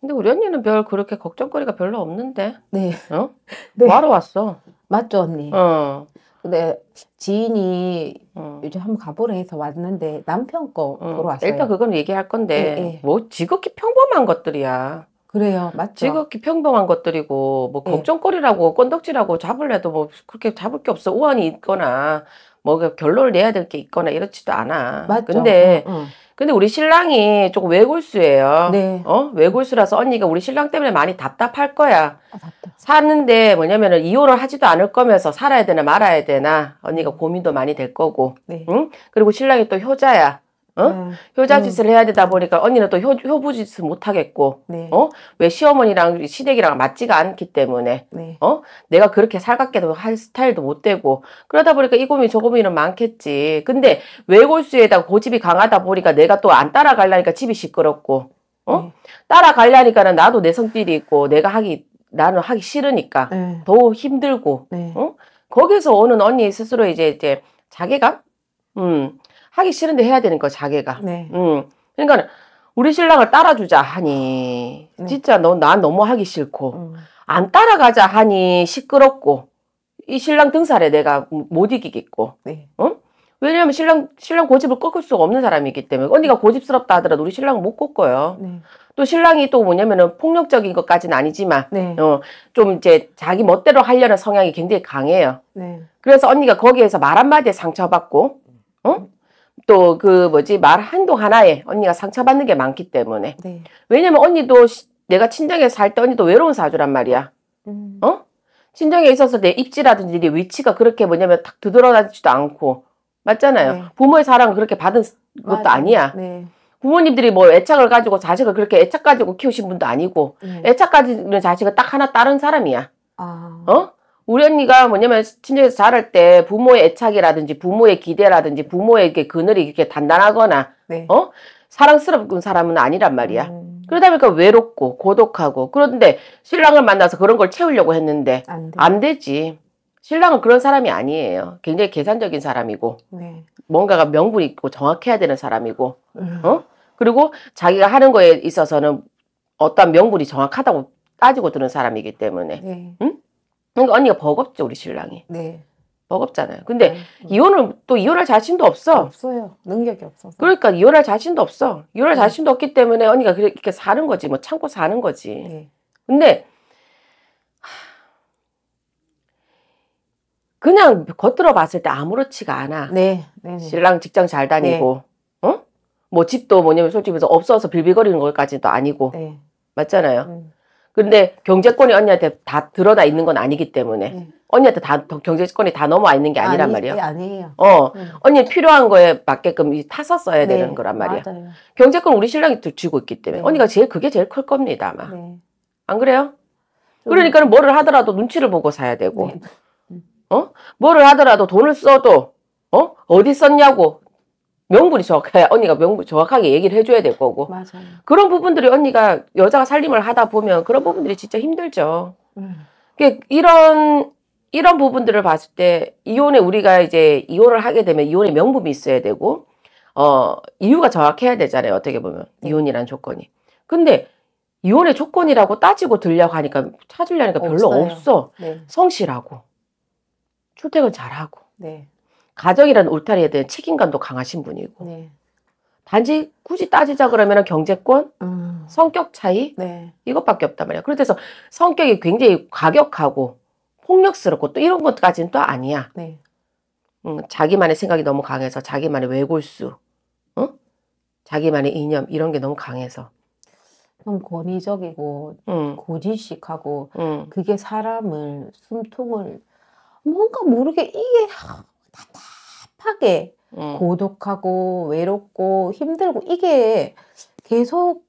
근데 우리 언니는 별 그렇게 걱정거리가 별로 없는데. 네. 어? 네. 뭐하러 왔어? 맞죠 언니. 어. 근데 지인이 어. 요즘 한번 가보라 해서 왔는데 남편 거 어. 보러 왔어요. 일단 그건 얘기할 건데 예, 예. 뭐 지극히 평범한 것들이야. 그래요, 맞죠. 지극히 평범한 것들이고 뭐 예. 걱정거리라고 예. 꼰덕지라고 잡을래도 뭐 그렇게 잡을 게 없어 우환이 있거나 뭐 결론을 내야 될 게 있거나 이렇지도 않아. 맞죠. 근데 응, 어, 응. 어. 근데 우리 신랑이 조금 외골수예요. 네. 어? 외골수라서 언니가 우리 신랑 때문에 많이 답답할 거야. 아, 사는데 뭐냐면은 이혼을 하지도 않을 거면서 살아야 되나 말아야 되나 언니가 고민도 많이 될 거고. 네. 응? 그리고 신랑이 또 효자야. 어? 음. 효자짓을 음. 해야 되다 보니까 언니는 또 효, 효부짓을 못 하겠고, 네. 어? 왜 시어머니랑 시댁이랑 맞지가 않기 때문에, 네. 어? 내가 그렇게 살갑게도 할 스타일도 못 되고, 그러다 보니까 이 고민 저 고민은 많겠지. 근데 외골수에다 고집이 강하다 보니까 내가 또 안 따라가려니까 집이 시끄럽고, 어? 네. 따라가려니까는 나도 내 성질이 있고, 내가 하기, 나는 하기 싫으니까, 네. 더 힘들고, 네. 어? 거기서 오는 언니 스스로 이제, 이제, 자괴감? 음. 하기 싫은데 해야 되는 거 자기가. 네. 음. 그러니까 우리 신랑을 따라주자 하니 네. 진짜 너난 너무 하기 싫고 음. 안 따라가자 하니 시끄럽고 이 신랑 등살에 내가 못 이기겠고. 네. 응? 어? 왜냐면 신랑 신랑 고집을 꺾을 수가 없는 사람이기 때문에 언니가 고집스럽다 하더라도 우리 신랑은 못 꺾어요. 네. 또 신랑이 또 뭐냐면은 폭력적인 것까지는 아니지만 네. 어, 좀 이제 자기 멋대로 하려는 성향이 굉장히 강해요. 네. 그래서 언니가 거기에서 말 한마디에 상처받고 어? 또그 뭐지 말 한도 하나에 언니가 상처받는 게 많기 때문에 네. 왜냐면 언니도 내가 친정에 살 때 언니도 외로운 사주란 말이야 음. 어 친정에 있어서 내 입지라든지 내 위치가 그렇게 뭐냐면 딱 두드러나지도 않고 맞잖아요 네. 부모의 사랑을 그렇게 받은 것도 맞아. 아니야 네. 부모님들이 뭐 애착을 가지고 자식을 그렇게 애착 가지고 키우신 분도 아니고 네. 애착 가지는 자식은 딱 하나 다른 사람이야 아. 어 우리 언니가 뭐냐면 친정에서 자랄 때 부모의 애착이라든지 부모의 기대라든지 부모에게 그늘이 이렇게 단단하거나 네. 어 사랑스럽은 사람은 아니란 말이야. 음. 그러다 보니까 외롭고 고독하고 그런데 신랑을 만나서 그런 걸 채우려고 했는데 안, 안 되지. 신랑은 그런 사람이 아니에요. 굉장히 계산적인 사람이고 네. 뭔가가 명분 있고 정확해야 되는 사람이고 음. 어 그리고 자기가 하는 거에 있어서는 어떤 명분이 정확하다고 따지고 드는 사람이기 때문에 네. 응? 그러니까 언니가 버겁죠 우리 신랑이. 네. 버겁잖아요. 근데 네. 이혼을 또 이혼할 자신도 없어. 없어요. 능력이 없어 그러니까 이혼할 자신도 없어. 이혼할 네. 자신도 없기 때문에 언니가 그렇게 사는 거지. 뭐 참고 사는 거지. 네. 근데 그냥 겉으로 봤을 때 아무렇지가 않아. 네. 네, 네, 네. 신랑 직장 잘 다니고, 어? 뭐 집도 뭐냐면 솔직히 해서 없어서 빌빌거리는 것까지도 아니고, 맞잖아요. 음. 근데 경제권이 언니한테 다들어나 있는 건 아니기 때문에 음. 언니한테 다 경제권이 다 넘어와 있는 게 아니란 아니, 말이야. 아니에요. 어, 음. 언니 필요한 거에 맞게끔 타서 써야 네, 되는 거란 말이야. 요 경제권 우리 신랑이 쥐고 있기 때문에 네. 언니가 제일 그게 제일 클 겁니다 아마. 네. 안 그래요? 그러니까 뭐를 하더라도 눈치를 보고 사야 되고, 네. 음. 어, 뭐를 하더라도 돈을 써도 어 어디 썼냐고 명분이 정확해 언니가 명분 정확하게 얘기를 해줘야 될 거고 맞아요. 그런 부분들이 언니가 여자가 살림을 하다 보면 그런 부분들이 진짜 힘들죠. 음. 그러 이런 이런 부분들을 봤을 때 이혼에 우리가 이제 이혼을 하게 되면 이혼의 명분이 있어야 되고 어 이유가 정확해야 되잖아요. 어떻게 보면 네. 이혼이란 조건이. 근데 이혼의 조건이라고 따지고 들려고 하니까 찾으려니까 별로 없어요. 없어 네. 성실하고 출퇴근 잘하고 네. 가정이라는 울타리에 대한 책임감도 강하신 분이고 네. 단지 굳이 따지자 그러면 경제권, 음. 성격 차이 네. 이것밖에 없단 말이야. 그래서 성격이 굉장히 과격하고 폭력스럽고 또 이런 것까지는 또 아니야. 네. 음, 자기만의 생각이 너무 강해서 자기만의 외골수, 어? 자기만의 이념 이런 게 너무 강해서 좀 권위적이고 음. 고지식하고 음. 그게 사람을 숨통을 뭔가 모르게 이게 답 습하게 음. 어. 고독하고 외롭고 힘들고 이게 계속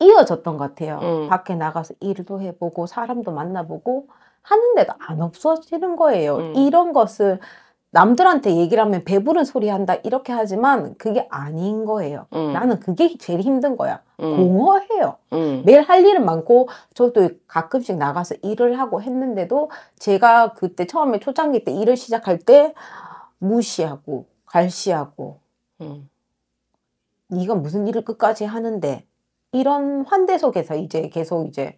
이어졌던 것 같아요. 음. 밖에 나가서 일도 해보고 사람도 만나보고 하는데도 안 없어지는 거예요. 음. 이런 것을 남들한테 얘기를 하면 배부른 소리 한다 이렇게 하지만 그게 아닌 거예요. 음. 나는 그게 제일 힘든 거야. 음. 공허해요. 음. 매일 할 일은 많고 저도 가끔씩 나가서 일을 하고 했는데도 제가 그때 처음에 초창기 때 일을 시작할 때 무시하고 갈시하고 음. 네가 무슨 일을 끝까지 하는데 이런 환대 속에서 이제 계속 이제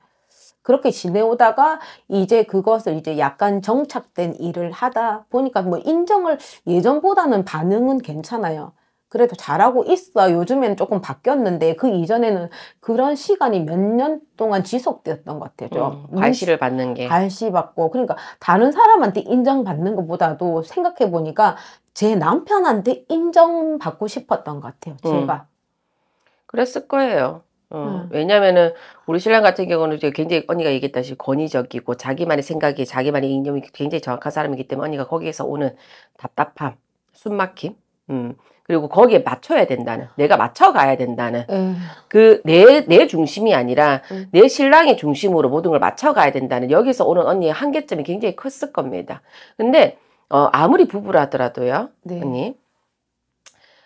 그렇게 지내오다가 이제 그것을 이제 약간 정착된 일을 하다 보니까 뭐 인정을 예전보다는 반응은 괜찮아요. 그래도 잘하고 있어. 요즘에는 조금 바뀌었는데 그 이전에는 그런 시간이 몇 년 동안 지속되었던 것 같아요. 음, 시를 받는 게. 갈시 받고 그러니까 다른 사람한테 인정받는 것보다도 생각해 보니까 제 남편한테 인정받고 싶었던 것 같아요. 음. 제가. 음. 그랬을 거예요. 어, 음. 왜냐면은 우리 신랑 같은 경우는 굉장히 언니가 얘기했다시피 권위적이고 자기만의 생각이 자기만의 이념이 굉장히 정확한 사람이기 때문에 언니가 거기에서 오는 답답함, 숨막힘, 음, 그리고 거기에 맞춰야 된다는 내가 맞춰가야 된다는 예. 그 내내 내 중심이 아니라 음. 내 신랑의 중심으로 모든 걸 맞춰가야 된다는 여기서 오는 언니의 한계점이 굉장히 컸을 겁니다. 근데 어, 아무리 부부라더라도요, 네. 언니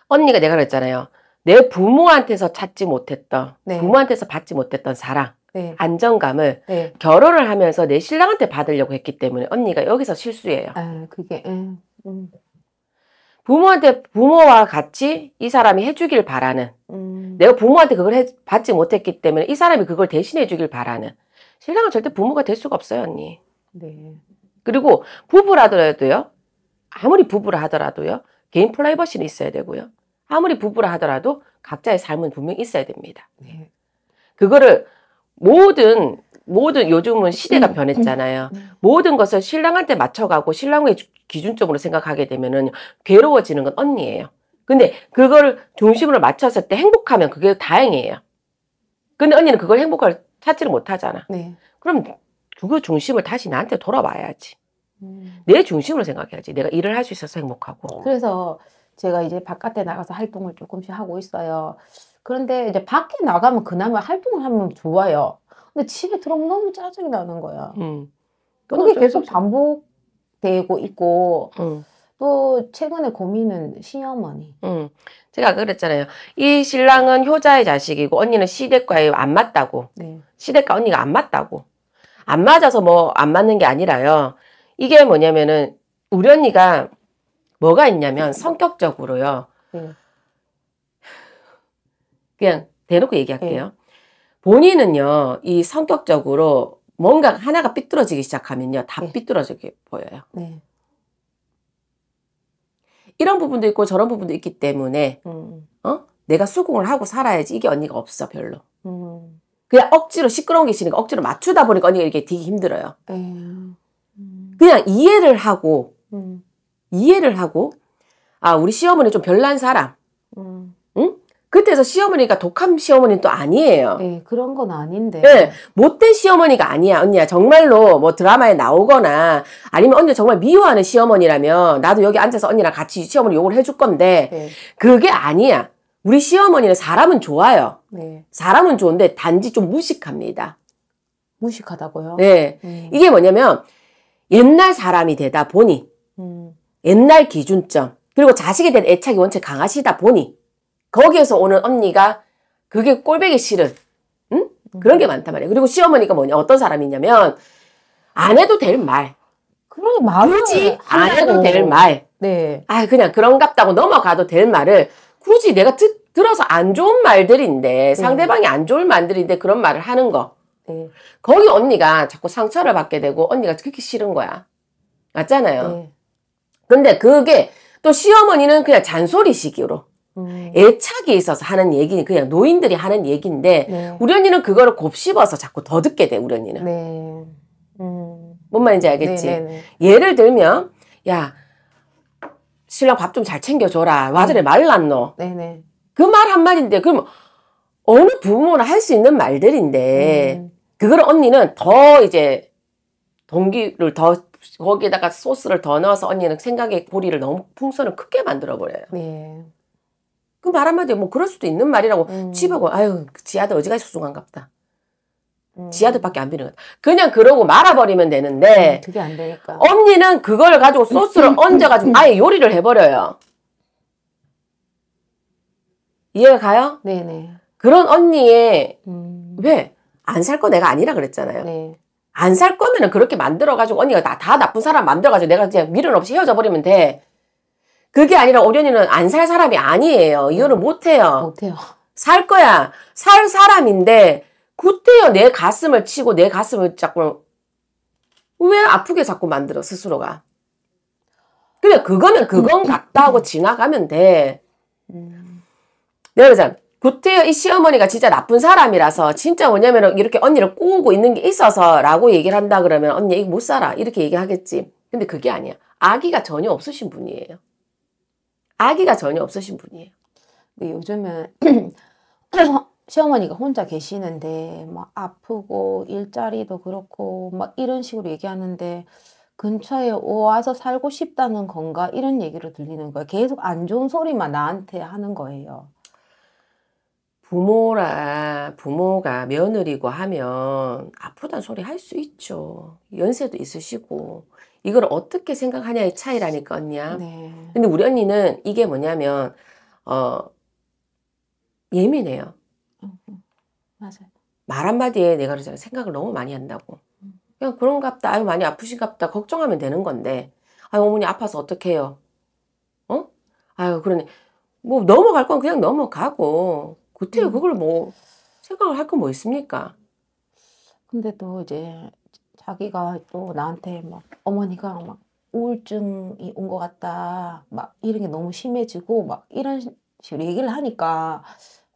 언니가 내가 그랬잖아요. 내 부모한테서 찾지 못했던 네. 부모한테서 받지 못했던 사랑 네. 안정감을 네. 결혼을 하면서 내 신랑한테 받으려고 했기 때문에 언니가 여기서 실수예요. 아, 그게 예. 음, 음. 부모한테 부모와 같이 이 사람이 해주길 바라는 음. 내가 부모한테 그걸 해, 받지 못했기 때문에 이 사람이 그걸 대신해 주길 바라는 신랑은 절대 부모가 될 수가 없어요 언니 네. 그리고 부부라더라도요 아무리 부부라 하더라도요 개인 플라이버시는 있어야 되고요 아무리 부부라 하더라도 각자의 삶은 분명히 있어야 됩니다 네. 그거를 모든 모든 요즘은 시대가 음, 변했잖아요. 음. 음. 모든 것을 신랑한테 맞춰가고 신랑의 기준점으로 생각하게 되면은 괴로워지는 건 언니예요. 근데 그걸 중심으로 맞췄을 때 행복하면 그게 다행이에요. 근데 언니는 그걸 행복을 찾지를 못하잖아. 네. 그럼 그 중심을 다시 나한테 돌아와야지. 음. 내 중심으로 생각해야지. 내가 일을 할 수 있어서 행복하고. 그래서 제가 이제 바깥에 나가서 활동을 조금씩 하고 있어요. 그런데 이제 밖에 나가면 그나마 활동을 하면 좋아요. 근데 집에 들어오면 너무 짜증이 나는 거야. 음. 그게 계속 반복되고 있고 음. 또 최근에 고민은 시어머니. 음. 제가 그랬잖아요. 이 신랑은 효자의 자식이고 언니는 시댁과의 안 맞다고. 네. 시댁과 언니가 안 맞다고. 안 맞아서 뭐 안 맞는 게 아니라요. 이게 뭐냐면은 우리 언니가 뭐가 있냐면 성격적으로요. 네. 그냥 대놓고 얘기할게요. 네. 본인은요, 이 성격적으로 뭔가 하나가 삐뚤어지기 시작하면요, 다 네. 삐뚤어지게 보여요. 네. 이런 부분도 있고 저런 부분도 있기 때문에, 음. 어? 내가 수긍을 하고 살아야지. 이게 언니가 없어, 별로. 음. 그냥 억지로 시끄러운 게있으니까 억지로 맞추다 보니까 언니가 이게 되게 힘들어요. 네. 음. 그냥 이해를 하고, 음. 이해를 하고, 아, 우리 시어머니 좀 별난 사람. 그때서 시어머니가 독한 시어머니는 또 아니에요. 네, 그런 건 아닌데. 네, 못된 시어머니가 아니야, 언니야. 정말로 뭐 드라마에 나오거나 아니면 언니 정말 미워하는 시어머니라면 나도 여기 앉아서 언니랑 같이 시어머니 욕을 해줄 건데 네. 그게 아니야. 우리 시어머니는 사람은 좋아요. 네. 사람은 좋은데 단지 좀 무식합니다. 무식하다고요? 네. 음. 이게 뭐냐면 옛날 사람이 되다 보니 음. 옛날 기준점 그리고 자식에 대한 애착이 원체 강하시다 보니 거기에서 오는 언니가 그게 꼴배기 싫은 응? 그런 게 음. 많단 말이에요. 그리고 시어머니가 뭐냐 어떤 사람이냐면 안 해도 될 말. 그런 말 굳이 안 해도 될 말. 네. 아 그냥 그런갑다고 넘어가도 될 말을 굳이 내가 듣, 들어서 안 좋은 말들인데 네. 상대방이 안 좋은 말들인데 그런 말을 하는 거. 네. 거기 언니가 자꾸 상처를 받게 되고 언니가 그렇게 싫은 거야. 맞잖아요. 네. 근데 그게 또 시어머니는 그냥 잔소리식으로 음. 애착이 있어서 하는 얘기는 그냥 노인들이 하는 얘기인데 네. 우리 언니는 그거를 곱씹어서 자꾸 더 듣게 돼 우리 언니는 네. 음. 뭔 말인지 알겠지 네네네. 네, 네. 예를 들면 야 신랑 밥 좀 잘 챙겨줘라 와전에 네. 말랐노 네네. 그 말 한마디인데 그럼 어느 부모나 할 수 있는 말들인데 음. 그걸 언니는 더 이제 동기를 더 거기에다가 소스를 더 넣어서 언니는 생각의 고리를 너무 풍선을 크게 만들어 버려요. 네. 그말 한마디 뭐 그럴 수도 있는 말이라고 음. 집어고 아유 그 지하들 어지간히 소중한갑다. 음. 지하들밖에 안 비는 거다. 그냥 그러고 말아버리면 되는데 음, 그게 안 되니까. 언니는 그걸 가지고 소스를 음. 얹어가지고 아예 요리를 해버려요. 이해가 가요? 네네. 그런 언니의 음. 왜안 살 거 내가 아니라 그랬잖아요. 네. 안 살 거면 그렇게 만들어가지고 언니가 다, 다 나쁜 사람 만들어가지고 내가 그냥 미련 없이 헤어져 버리면 돼. 그게 아니라 오련이는 안 살 사람이 아니에요. 이혼을 음. 못해요. 못해요. 살 거야. 살 사람인데 그때요 내 가슴을 치고 내 가슴을 자꾸 왜 아프게 자꾸 만들어 스스로가. 근데 그거는 그건 같다고 음. 지나가면 돼. 음. 내가 그잖아. 구태여 이 시어머니가 진짜 나쁜 사람이라서 진짜 뭐냐면 이렇게 언니를 꼬우고 있는 게 있어서 라고 얘기를 한다 그러면 언니 이거 못 살아 이렇게 얘기하겠지. 근데 그게 아니야. 아기가 전혀 없으신 분이에요. 아기가 전혀 없으신 분이에요. 근데 요즘은 시어머니가 혼자 계시는데 막 뭐 아프고 일자리도 그렇고 막 이런 식으로 얘기하는데 근처에 와서 살고 싶다는 건가 이런 얘기로 들리는 거예요. 계속 안 좋은 소리만 나한테 하는 거예요. 부모라 부모가 며느리고 하면 아프단 소리 할 수 있죠. 연세도 있으시고 이걸 어떻게 생각하냐의 차이라니까 언니야. 네. 근데 우리 언니는 이게 뭐냐면 어 예민해요. 맞아요. 말 한마디에 내가 그러잖아 생각을 너무 많이 한다고. 음. 그냥 그런갑다. 아유 많이 아프신갑다. 걱정하면 되는 건데. 아유 어머니 아파서 어떡해요. 어? 아유 그러네. 뭐 넘어갈 건 그냥 넘어가고 그때 음. 그걸 뭐 생각을 할 건 뭐 있습니까? 근데 또 이제 자기가 또 나한테 막 어머니가 막 우울증이 온 것 같다 막 이런 게 너무 심해지고 막 이런 식으로 얘기를 하니까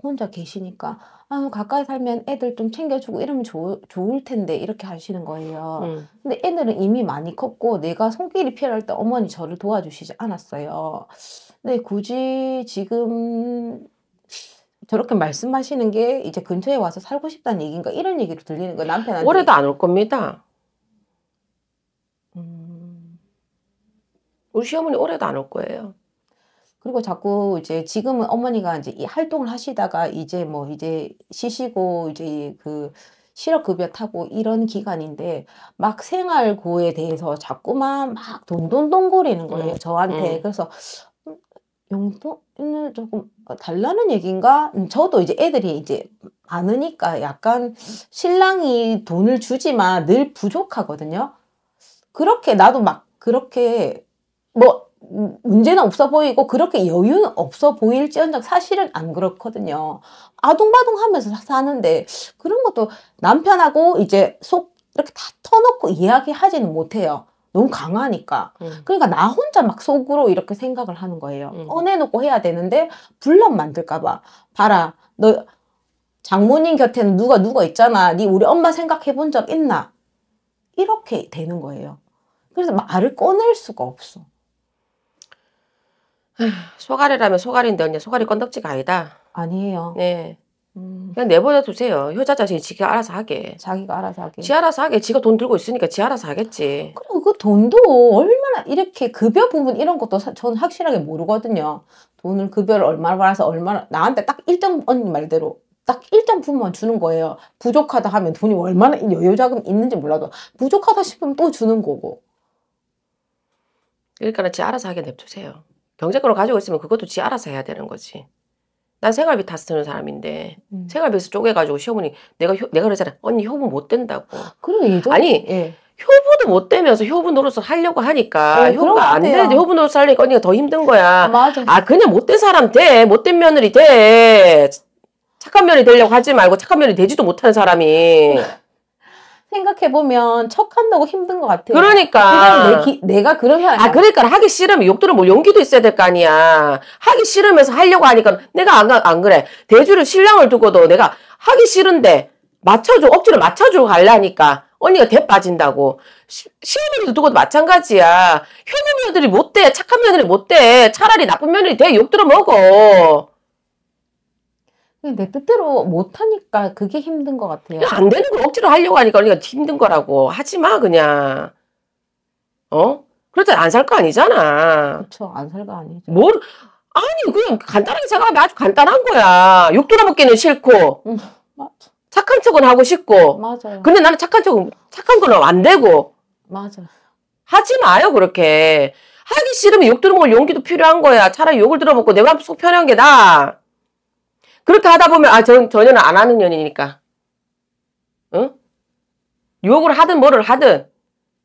혼자 계시니까 아 가까이 살면 애들 좀 챙겨주고 이러면 좋, 좋을 텐데 이렇게 하시는 거예요. 음. 근데 애들은 이미 많이 컸고 내가 손길이 필요할 때 어머니 저를 도와주시지 않았어요. 근데 굳이 지금 저렇게 말씀하시는 게 이제 근처에 와서 살고 싶다는 얘기인가 이런 얘기로 들리는 거예요. 남편한테. 올해도 안 올 겁니다. 우리 시어머니 올해도 안 올 거예요. 그리고 자꾸 이제 지금은 어머니가 이제 이 활동을 하시다가 이제 뭐 이제 쉬시고 이제 그 실업급여 타고 이런 기간인데 막 생활고에 대해서 자꾸만 막 돈돈돈 거리는 거예요 음, 저한테 음. 그래서 음, 용돈을 조금 달라는 얘기인가 음, 저도 이제 애들이 이제 많으니까 약간 신랑이 돈을 주지만 늘 부족하거든요 그렇게 나도 막 그렇게 뭐 문제는 없어 보이고 그렇게 여유는 없어 보일지언정 사실은 안 그렇거든요. 아둥바둥 하면서 사는데 그런 것도 남편하고 이제 속 이렇게 다 터놓고 이야기하지는 못해요. 너무 강하니까. 음. 그러니까 나 혼자 막 속으로 이렇게 생각을 하는 거예요. 음. 꺼내놓고 해야 되는데 분란 만들까봐. 봐라, 너 장모님 곁에는 누가 누가 있잖아. 네 우리 엄마 생각해 본 적 있나? 이렇게 되는 거예요. 그래서 말을 꺼낼 수가 없어. 소가리라면 소가리인데 언니 소가리 건덕지가 아니다. 아니에요. 네. 음. 그냥 내버려 두세요. 효자 자신이 지가 알아서 하게. 자기가 알아서 하게. 지 알아서 하게. 지가 돈 들고 있으니까 지 알아서 하겠지. 그리고 그 돈도 얼마나 이렇게 급여 부분 이런 것도 사, 저 확실하게 모르거든요. 돈을 급여를 얼마나 받아서 얼마나 나한테 딱 일정 언니 말대로 딱 일정 부분만 주는 거예요. 부족하다 하면 돈이 얼마나 여유 자금 있는지 몰라도 부족하다 싶으면 또 주는 거고. 그러니까 지 알아서 하게 냅두세요. 경제권을 가지고 있으면 그것도 지 알아서 해야 되는 거지. 난 생활비 다 쓰는 사람인데 음. 생활비에서 쪼개가지고 시어머니 내가 효, 내가 그러잖아 언니 효부 못 된다고. 그러네 이정 아니 예. 효부도 못 되면서 효부 노릇을 하려고 하니까 네, 효부가 안 되는데 효부 노릇을 하려니까 언니가 더 힘든 거야. 아, 맞아. 아 그냥 못된 사람 돼. 못된 며느리 돼. 착한 며느리 되려고 하지 말고 착한 며느리 되지도 못하는 사람이. 생각해보면 척한다고 힘든 것 같아요. 그러니까. 내, 기, 내가 그러면. 아, 그러니까 하기 싫으면 욕들은 뭐 용기도 있어야 될 거 아니야. 하기 싫으면서 하려고 하니까 내가 안, 안 그래. 대주를 신랑을 두고도 내가 하기 싫은데 맞춰줘. 억지로 맞춰주고 갈라니까. 언니가 대 빠진다고. 시어머니도 두고도 마찬가지야. 효녀 며느리 못 돼. 착한 며느리 못 돼. 차라리 나쁜 며느리 대 욕들어 먹어. 내 뜻대로 못하니까 그게 힘든 것 같아요. 안 되는 걸 억지로 하려고 하니까 그러니까 힘든 거라고. 하지 마, 그냥. 어? 그렇다 안살 거 아니잖아. 그쵸, 안살 거 아니죠. 뭘, 아니, 그냥 간단하게 생각하면 아주 간단한 거야. 욕 돌아먹기는 싫고. 음, 맞아. 착한 척은 하고 싶고. 맞아요. 근데 나는 착한 척은, 착한 건 안 되고. 맞아. 하지 마요, 그렇게. 하기 싫으면 욕 들어먹을 용기도 필요한 거야. 차라리 욕을 들어먹고 내 마음 속 편한 게 나아. 그렇게 하다 보면 아 전, 전혀는 안 하는 년이니까 응? 어? 욕을 하든 뭐를 하든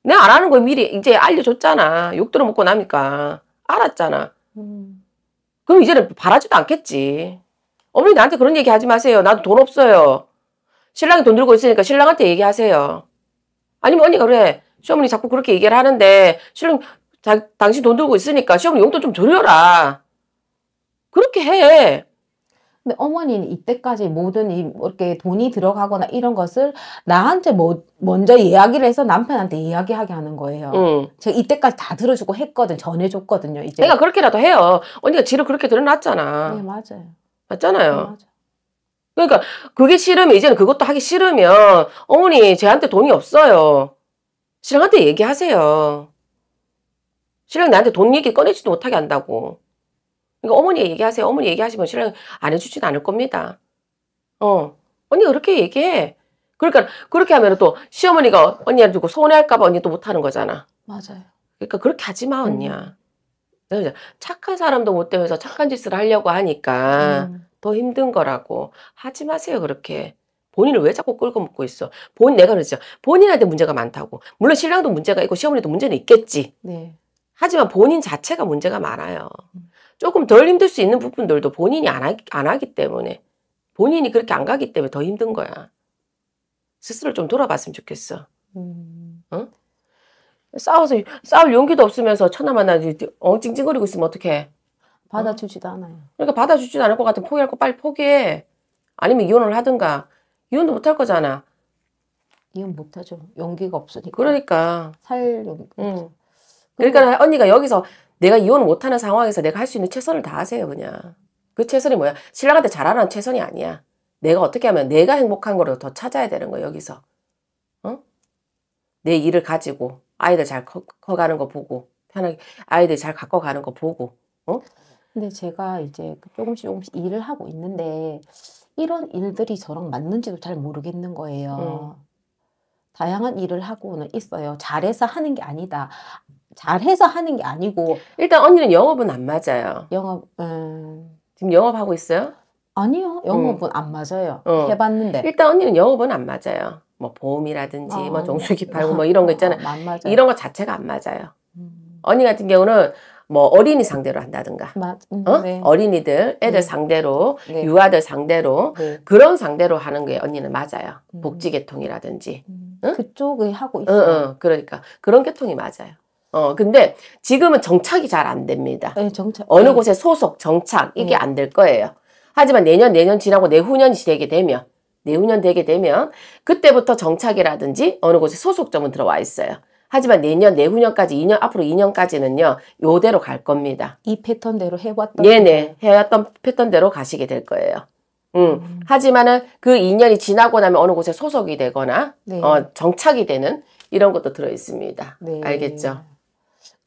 내가 안 하는 거 미리 이제 알려줬잖아 욕 들어먹고 나니까 알았잖아 그럼 이제는 바라지도 않겠지 어머니 나한테 그런 얘기 하지 마세요 나도 돈 없어요 신랑이 돈 들고 있으니까 신랑한테 얘기하세요 아니면 언니가 그래 시어머니 자꾸 그렇게 얘기를 하는데 신랑 자, 당신 돈 들고 있으니까 시어머니 용돈 좀 줄여라 그렇게 해 근데 어머니는 이때까지 모든 뭐 이렇게 돈이 들어가거나 이런 것을 나한테 뭐 먼저 이야기를 해서 남편한테 이야기하게 하는 거예요. 음. 제가 이때까지 다 들어주고 했거든, 전해줬거든요. 이제. 내가 그렇게라도 해요. 언니가 지를 그렇게 들어놨잖아. 네, 맞아요. 맞잖아요. 네, 맞아 그러니까 그게 싫으면 이제는 그것도 하기 싫으면 어머니 제한테 돈이 없어요. 신랑한테 얘기하세요. 신랑 나한테 돈 얘기 꺼내지도 못하게 한다고. 그러니까 어머니 얘기하세요. 어머니 얘기하시면 신랑이 안 해주진 않을 겁니다. 어. 언니 그렇게 얘기해. 그러니까 그렇게 하면 또 시어머니가 언니한테 고 손해할까봐 언니 또 못하는 거잖아. 맞아요. 그러니까 그렇게 하지 마 음. 언니야. 음. 착한 사람도 못 되면서 착한 짓을 하려고 하니까 음. 더 힘든 거라고 하지 마세요 그렇게. 본인을 왜 자꾸 끌고 먹고 있어? 본 내가 그랬죠. 본인한테 문제가 많다고. 물론 신랑도 문제가 있고 시어머니도 문제는 있겠지. 네. 하지만 본인 자체가 문제가 많아요. 음. 조금 덜 힘들 수 있는 부분들도 본인이 안 하기, 안 하기 때문에 본인이 그렇게 안 가기 때문에 더 힘든 거야. 스스로 좀 돌아봤으면 좋겠어. 음. 어? 싸워서 싸울 용기도 없으면서 천하만나 어 찡찡거리고 있으면 어떡해? 어? 받아주지도 어? 않아요. 그러니까 받아주지도 않을 것 같으면 포기할 거 빨리 포기해. 아니면 이혼을 하든가. 이혼도 못 할 거잖아. 이혼 못 하죠. 용기가 없으니까. 그러니까 살 용기. 응. 그러니까 언니가 여기서 내가 이혼 못하는 상황에서 내가 할 수 있는 최선을 다하세요 그냥. 그 최선이 뭐야? 신랑한테 잘하라는 최선이 아니야. 내가 어떻게 하면 내가 행복한 거를 더 찾아야 되는 거야 여기서. 어? 내 일을 가지고 아이들 잘 커, 가는 거 보고 편하게 아이들 잘 갖고 가는 거 보고. 어? 근데 제가 이제 그 조금씩 조금씩 일을 하고 있는데 이런 일들이 저랑 맞는지도 잘 모르겠는 거예요. 음. 다양한 일을 하고는 있어요. 잘해서 하는 게 아니다. 잘해서 하는 게 아니고 일단 언니는 영업은 안 맞아요. 영업 음... 지금 영업하고 있어요? 아니요, 영업은 음. 안 맞아요. 어. 해봤는데 일단 언니는 영업은 안 맞아요. 뭐 보험이라든지 뭐 아, 뭐 종수기 팔고 뭐 이런 거 있잖아요. 아, 이런 거 자체가 안 맞아요. 음. 언니 같은 경우는 뭐 어린이 상대로 한다든가 맞, 음, 어? 네. 어린이들 애들 네. 상대로 네. 유아들 상대로 네. 그런 상대로 하는 게 언니는 맞아요 음. 복지 계통이라든지 음. 응? 그쪽을 하고 있어요 응, 응. 그러니까 그런 계통이 맞아요 어 근데 지금은 정착이 잘 안 됩니다. 네, 정착. 어느 네. 곳에 소속, 정착 이게 네. 안될 거예요. 하지만 내년 내년 지나고 내후년이 되게 되면 내후년 되게 되면 그때부터 정착이라든지 어느 곳에 소속점은 들어와 있어요. 하지만 내년 내후년까지 2년 앞으로 2년까지는요. 요대로 갈 겁니다. 이 패턴대로 해왔던 네네 네. 해왔던 패턴대로 가시게 될 거예요. 음. 음. 하지만은 그 2년이 지나고 나면 어느 곳에 소속이 되거나 네. 어, 정착이 되는 이런 것도 들어 있습니다. 네. 알겠죠?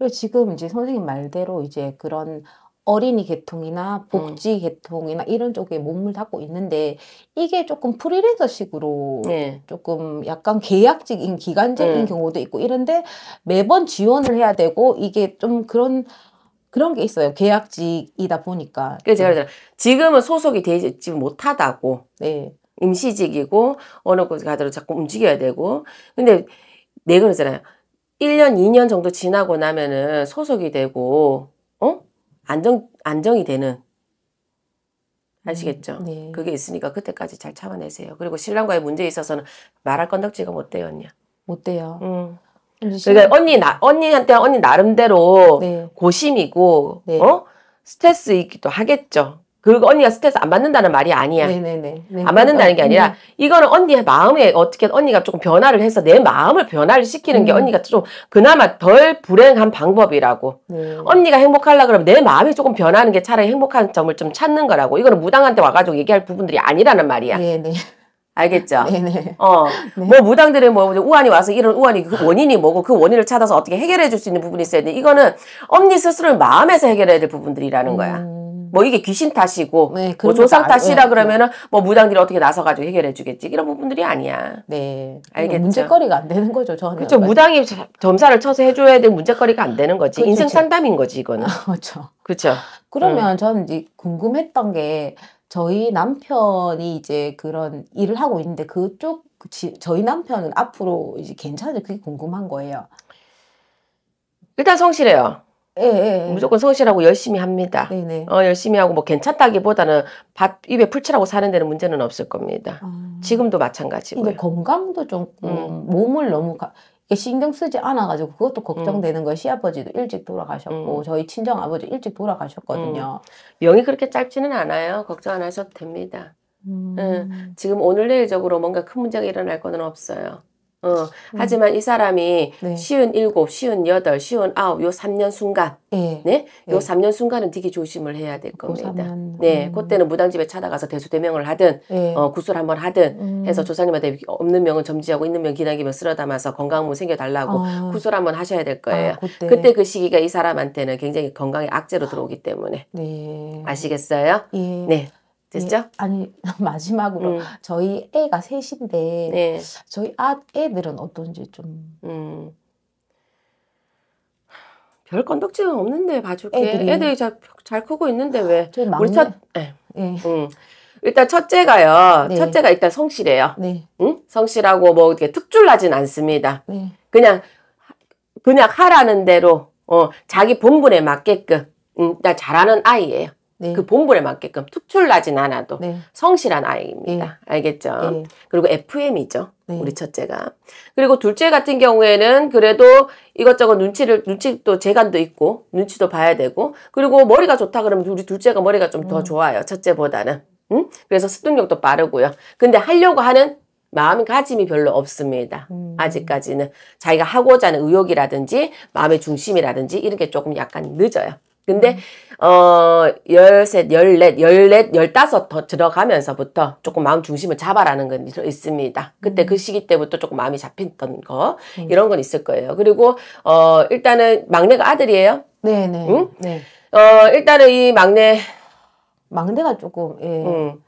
지금 이제 선생님 말대로 이제 그런 어린이 계통이나 음. 복지 음. 계통이나 이런 쪽에 몸을 닫고 있는데 이게 조금 프리랜서식으로 네. 조금 약간 계약직인 기간적인 네. 경우도 있고 이런데 매번 지원을 해야 되고 이게 좀 그런 그런 게 있어요. 계약직이다 보니까. 그래서 제가 그랬잖 지금은 소속이 되지 못하다고. 네. 임시직이고 어느 곳 가더라도 자꾸 움직여야 되고. 근데 내가 그러잖아요. 1년, 2년 정도 지나고 나면은 소속이 되고, 어? 안정, 안정이 되는. 아시겠죠? 음, 네. 그게 있으니까 그때까지 잘 참아내세요. 그리고 신랑과의 문제에 있어서는 말할 건덕지가 못 돼요, 언니야. 못 돼요. 음. 그러니까 언니 나 언니한테 언니 나름대로 네. 고심이고 네. 어 스트레스이기도 하겠죠. 그리고 언니가 스트레스 안 받는다는 말이 아니야. 네네네. 네, 안 받는다는 게 아니라 그러니까. 음, 음. 이거는 언니의 마음에 어떻게 언니가 조금 변화를 해서 내 마음을 변화를 시키는 음. 게 언니가 좀 그나마 덜 불행한 방법이라고. 음. 언니가 행복하려 그러면 내 마음이 조금 변하는 게 차라리 행복한 점을 좀 찾는 거라고. 이거는 무당한테 와가지고 얘기할 부분들이 아니라는 말이야. 네네. 네. 알겠죠? 네네. 어. 네. 뭐무당들의뭐 우환이 와서 이런 우환이 그 원인이 뭐고 그 원인을 찾아서 어떻게 해결해 줄 수 있는 부분이 있어야 돼. 이거는 언니 스스로 마음에서 해결해야 될 부분들이라는 거야. 음. 뭐 이게 귀신 탓이고 네, 뭐 조상 탓이라 네, 그러면은 뭐 무당들이 어떻게 나서가지고 해결해주겠지 이런 부분들이 아니야. 네, 알겠죠. 문제거리가 안 되는 거죠, 저는. 그렇죠. 무당이 점사를 쳐서 해줘야 될 문제거리가 안 되는 거지. 그렇죠, 인생 그렇죠. 상담인 거지 이거는. 그렇죠. 그렇죠. 그러면 음. 저는 이제 궁금했던 게 저희 남편이 이제 그런 일을 하고 있는데 그쪽 저희 남편은 앞으로 이제 괜찮은지 그게 궁금한 거예요. 일단 성실해요. 예, 예, 예. 무조건 성실하고 열심히 합니다. 네네. 네. 어, 열심히 하고 뭐 괜찮다기보다는 밥 입에 풀칠하고 사는 데는 문제는 없을 겁니다. 아... 지금도 마찬가지고요. 이제 건강도 좀 음, 음, 몸을 너무 가... 신경 쓰지 않아가지고 그것도 음. 걱정되는 음. 거예요. 시아버지도 일찍 돌아가셨고 음. 저희 친정 아버지 일찍 돌아가셨거든요. 음. 명이 그렇게 짧지는 않아요. 걱정 안 하셔도 됩니다. 예. 지금 오늘 내일적으로 뭔가 큰 문제가 일어날 거는 없어요. 어, 음. 하지만 이 사람이 네. 쉬운 일곱, 쉬운 여덟, 쉬운 아홉, 요 3년 순간, 예. 네, 요 예. 3년 순간은 되게 조심을 해야 될 겁니다. 네, 음. 네, 그때는 무당집에 찾아가서 대수대명을 하든, 예. 어, 구술 한번 하든 음. 해서 조상님한테 없는 명은 점지하고 있는 명 기나기면 쓸어 담아서 건강문 생겨달라고 아. 구술 한번 하셔야 될 거예요. 아, 그때. 그때. 그 시기가 이 사람한테는 굉장히 건강에 악재로 들어오기 때문에. 네. 아시겠어요? 예. 네. 됐죠? 예, 아니 마지막으로 음. 저희 애가 셋인데 네. 저희 아 애들은 어떤지 좀. 음. 별 건덕지는 없는데 봐줄게. 애들이, 애들이 잘, 잘 크고 있는데 왜? 아, 저희 막내. 우리 첫. 네. 네. 음. 일단 첫째가요. 네. 첫째가 일단 성실해요. 네. 응? 성실하고 뭐 이렇게 특출나진 않습니다. 네. 그냥 그냥 하라는 대로 어, 자기 본분에 맞게끔 응, 일단 잘하는 아이예요. 네. 그 본분에 맞게끔 특출나진 않아도 네. 성실한 아이입니다. 네. 알겠죠? 네. 그리고 FM이죠. 네. 우리 첫째가. 그리고 둘째 같은 경우에는 그래도 이것저것 눈치를 눈치도 재간도 있고 눈치도 봐야 되고 그리고 머리가 좋다 그러면 우리 둘째가 머리가 좀더 음. 좋아요. 첫째보다는. 음? 그래서 습득력도 빠르고요. 근데 하려고 하는 마음 가짐이 별로 없습니다. 음. 아직까지는 자기가 하고자 하는 의욕이라든지 마음의 중심이라든지 이런 게 조금 약간 늦어요. 근데 음. 어 13, 14, 1넷열다더 들어가면서부터 조금 마음 중심을 잡아라는 건 있습니다. 그때 그 음. 시기 때부터 조금 마음이 잡혔던 거 음. 이런 건 있을 거예요. 그리고 어 일단은 막내가 아들이에요. 네네. 네. 응? 네. 어 일단은 이 막내 막내가 조금 예. 음.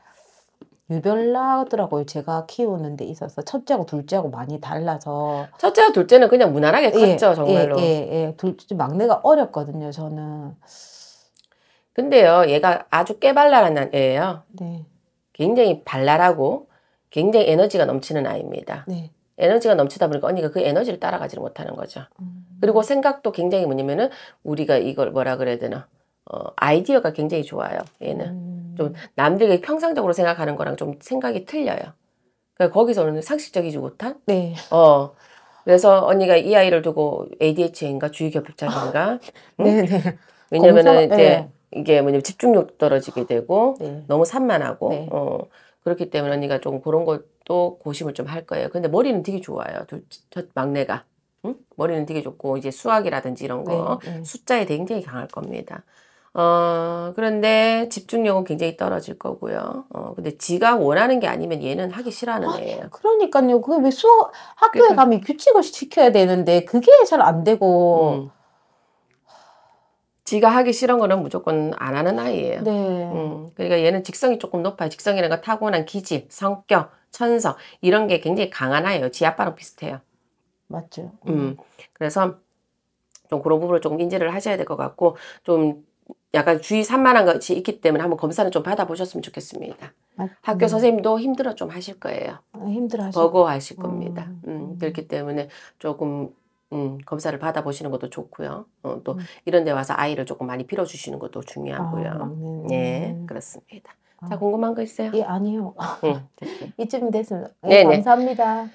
유별나더라고요. 제가 키우는 데 있어서 첫째하고 둘째하고 많이 달라서 첫째와 둘째는 그냥 무난하게 컸죠 예, 정말로. 예, 예, 예. 둘째 막내가 어렸거든요. 저는. 근데요, 얘가 아주 깨발랄한 애예요. 네. 굉장히 발랄하고 굉장히 에너지가 넘치는 아이입니다. 네. 에너지가 넘치다 보니까 언니가 그 에너지를 따라가지를 못하는 거죠. 음. 그리고 생각도 굉장히 뭐냐면은 우리가 이걸 뭐라 그래야 되나 어, 아이디어가 굉장히 좋아요. 얘는. 음. 좀 남들이 평상적으로 생각하는 거랑 좀 생각이 틀려요. 그러니까 거기서는 상식적이지 못한. 네. 어. 그래서 언니가 이 아이를 두고 ADHD인가 주의결핍장인가. 네, 응? 네네. 왜냐면은 검사, 이제 네. 이게 뭐냐면 집중력 떨어지게 되고 네. 너무 산만하고 네. 어. 그렇기 때문에 언니가 좀 그런 것도 고심을 좀 할 거예요. 근데 머리는 되게 좋아요. 저, 막내가. 응? 머리는 되게 좋고 이제 수학이라든지 이런 거 네, 네. 숫자에 굉장히 강할 겁니다. 어, 그런데 집중력은 굉장히 떨어질 거고요. 어, 근데 지가 원하는 게 아니면 얘는 하기 싫어하는 아, 애예요. 그러니까요. 그게 왜수 학교에 그러니까. 가면 규칙을 지켜야 되는데, 그게 잘 안 되고. 음. 지가 하기 싫은 거는 무조건 안 하는 아이예요. 네. 음, 그러니까 얘는 직성이 조금 높아요. 직성이라는 건 타고난 기질, 성격, 천성, 이런 게 굉장히 강한 아이예요. 지 아빠랑 비슷해요. 맞죠. 음. 그래서 좀 그런 부분을 조금 인지를 하셔야 될 것 같고, 좀 약간 주의 산만한 것이 있기 때문에 한번 검사를좀 받아보셨으면 좋겠습니다. 아, 학교 네. 선생님도 힘들어 좀 하실 거예요. 아, 힘들어 하실 거워하실 겁니다. 음. 음, 그렇기 때문에 조금 음, 검사를 받아보시는 것도 좋고요. 어, 또 음. 이런 데 와서 아이를 조금 많이 빌어주시는 것도 중요하고요. 아, 예, 그렇습니다. 아. 자, 궁금한 거 있어요? 예, 아니요. 이쯤 됐습니다. 예, 네, 감사합니다.